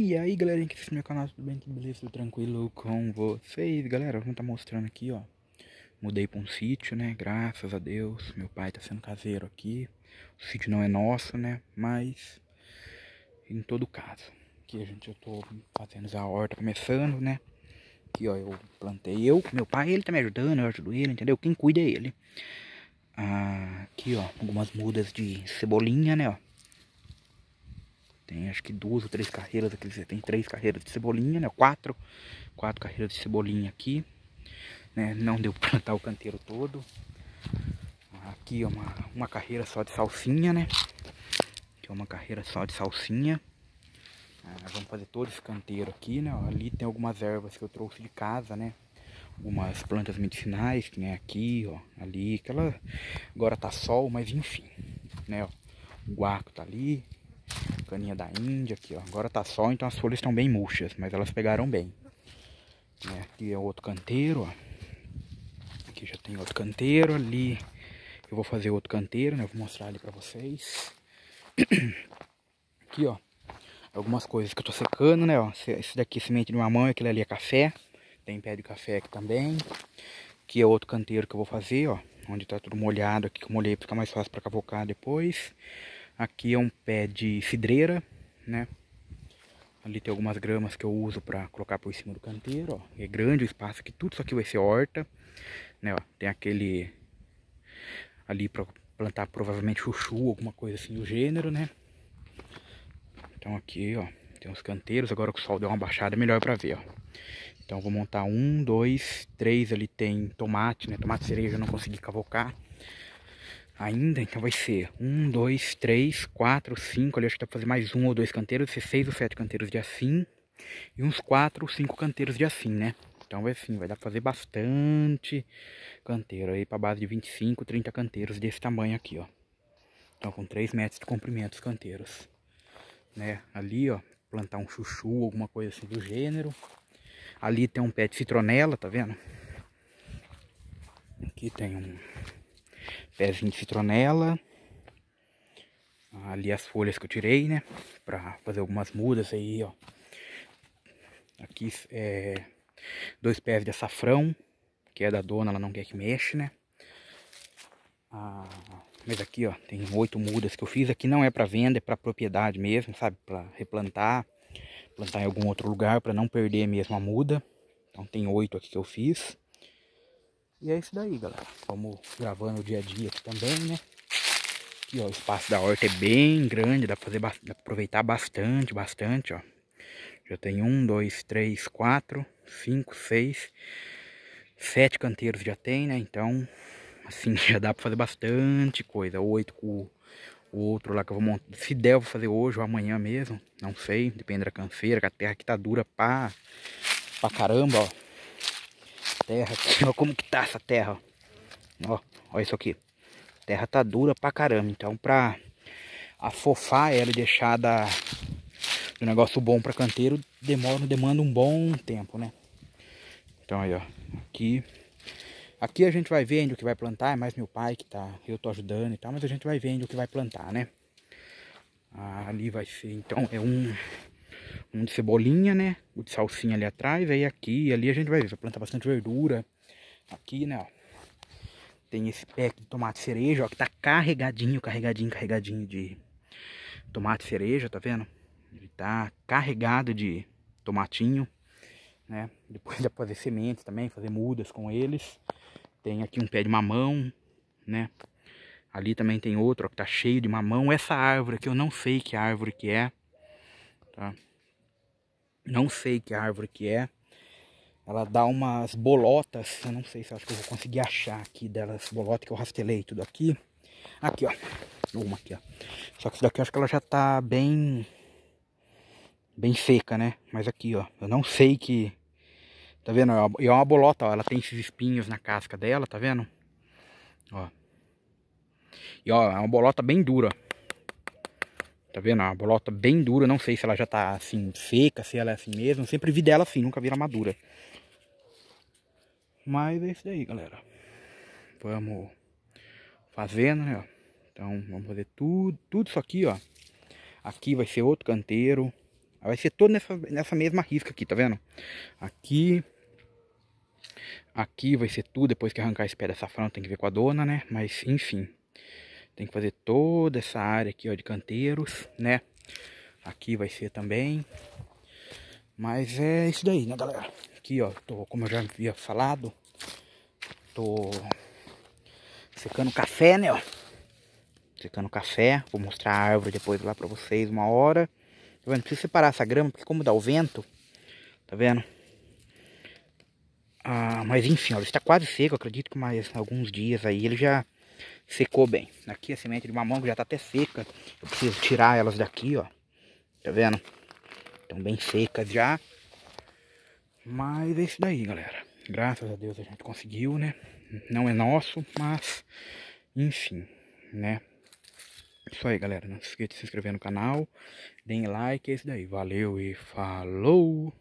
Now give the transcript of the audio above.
E aí galera que é assiste meu canal, tudo bem? Tudo beleza? Tudo tranquilo com vocês? Galera, vamos tá mostrando aqui, ó Mudei pra um sítio, né? Graças a Deus, meu pai tá sendo caseiro aqui O sítio não é nosso, né? Mas, em todo caso Aqui a gente, eu tô fazendo a horta começando, né? Aqui, ó, eu plantei eu, meu pai, ele tá me ajudando, eu ajudo ele, entendeu? Quem cuida é ele ah, Aqui, ó, algumas mudas de cebolinha, né, ó tem acho que duas ou três carreiras aqui. Tem três carreiras de cebolinha, né? Quatro. Quatro carreiras de cebolinha aqui. Né? Não deu para plantar o canteiro todo. Aqui é uma, uma carreira só de salsinha, né? Aqui é uma carreira só de salsinha. Ah, vamos fazer todo esse canteiro aqui, né? Ali tem algumas ervas que eu trouxe de casa, né? Algumas plantas medicinais que nem aqui, ó. Ali, aquela... Agora tá sol, mas enfim, né? Ó, o guaco tá ali, caninha da Índia aqui, ó. Agora tá sol, então as folhas estão bem murchas, mas elas pegaram bem. É, aqui é outro canteiro, ó. Aqui já tem outro canteiro, ali eu vou fazer outro canteiro, né? Eu vou mostrar ali pra vocês. Aqui, ó. Algumas coisas que eu tô secando, né, ó. Esse daqui é semente de mamão, aquele ali é café. Tem pé de café aqui também. Aqui é outro canteiro que eu vou fazer, ó. Onde tá tudo molhado aqui, que eu molhei pra ficar mais fácil pra cavocar depois. Aqui é um pé de cidreira, né? Ali tem algumas gramas que eu uso para colocar por cima do canteiro, ó. É grande o espaço aqui, tudo isso aqui vai ser horta, né, ó. Tem aquele ali para plantar provavelmente chuchu, alguma coisa assim do gênero, né? Então aqui, ó, tem uns canteiros, agora que o sol deu uma baixada é melhor para ver, ó. Então vou montar um, dois, três, ali tem tomate, né? Tomate cereja eu não consegui cavocar ainda, então vai ser um, dois, três, quatro, cinco, ali acho que dá pra fazer mais um ou dois canteiros, vai ser seis ou sete canteiros de assim, e uns quatro ou cinco canteiros de assim, né? Então vai sim vai dar pra fazer bastante canteiro aí pra base de 25, 30 canteiros desse tamanho aqui, ó. Então com 3 metros de comprimento os canteiros. Né? Ali, ó, plantar um chuchu, alguma coisa assim do gênero. Ali tem um pé de citronela, tá vendo? Aqui tem um pezinho de citronela. Ali as folhas que eu tirei, né? Pra fazer algumas mudas aí, ó. Aqui é dois pés de açafrão, que é da dona, ela não quer que mexe, né? Ah, mas aqui, ó, tem oito mudas que eu fiz. Aqui não é para venda, é para propriedade mesmo, sabe? Para replantar, plantar em algum outro lugar para não perder mesmo a muda. Então tem oito aqui que eu fiz. E é isso daí, galera. Estamos gravando o dia a dia aqui também, né? Aqui, ó, o espaço da horta é bem grande, dá pra, fazer, dá pra aproveitar bastante, bastante, ó. Já tem um, dois, três, quatro, cinco, seis, sete canteiros já tem, né? Então, assim, já dá pra fazer bastante coisa. Oito com o outro lá que eu vou montar. Se der, eu vou fazer hoje ou amanhã mesmo. Não sei, depende da canseira, que a terra aqui tá dura pra, pra caramba, ó terra aqui, como que tá essa terra, ó, olha isso aqui, a terra tá dura pra caramba, então pra afofar ela e deixar da, negócio bom pra canteiro, demora, demanda um bom tempo, né, então aí ó, aqui, aqui a gente vai vendo o que vai plantar, é mais meu pai que tá, eu tô ajudando e tal, mas a gente vai vendo o que vai plantar, né, ah, ali vai ser, então é um um de cebolinha, né? O de salsinha ali atrás, aí aqui ali a gente vai ver, vai plantar bastante verdura. Aqui, né, ó. Tem esse pack de tomate cereja, ó, que tá carregadinho, carregadinho, carregadinho de tomate cereja, tá vendo? Ele tá carregado de tomatinho, né? Depois dá pra fazer sementes também, fazer mudas com eles. Tem aqui um pé de mamão, né? Ali também tem outro, ó, que tá cheio de mamão. Essa árvore aqui, eu não sei que árvore que é, tá? Não sei que árvore que é. Ela dá umas bolotas. Eu não sei se acho que eu vou conseguir achar aqui delas bolota que eu rastelei tudo aqui. Aqui, ó. Uma aqui, ó. Só que isso daqui eu acho que ela já tá bem... Bem seca, né? Mas aqui, ó. Eu não sei que... Tá vendo? É e é uma bolota, ó. Ela tem esses espinhos na casca dela, tá vendo? Ó. E ó, é uma bolota bem dura. Tá vendo? É uma bolota bem dura. Não sei se ela já tá assim seca, se ela é assim mesmo. Sempre vi dela assim, nunca vi ela madura. Mas é isso daí, galera. Vamos fazendo, né? Então vamos fazer tudo, tudo isso aqui, ó. Aqui vai ser outro canteiro. Vai ser todo nessa, nessa mesma risca aqui, tá vendo? Aqui. Aqui vai ser tudo. Depois que arrancar esse pé dessa franta, tem que ver com a dona, né? Mas enfim. Tem que fazer toda essa área aqui, ó, de canteiros, né? Aqui vai ser também. Mas é isso daí, né, galera? Aqui, ó, tô, como eu já havia falado, tô secando café, né, ó. Secando café. Vou mostrar a árvore depois lá pra vocês uma hora. Tá vendo? Preciso separar essa grama, porque como dá o vento, tá vendo? Ah, mas enfim, ó, ele está quase seco, acredito que mais alguns dias aí ele já secou bem. Aqui a semente de mamão já está até seca. Eu preciso tirar elas daqui, ó. Tá vendo? Estão bem secas já. Mas é isso daí, galera. Graças a Deus a gente conseguiu, né? Não é nosso, mas enfim, né? Isso aí, galera. Não se esqueça de se inscrever no canal. Deem like, é isso daí. Valeu e falou!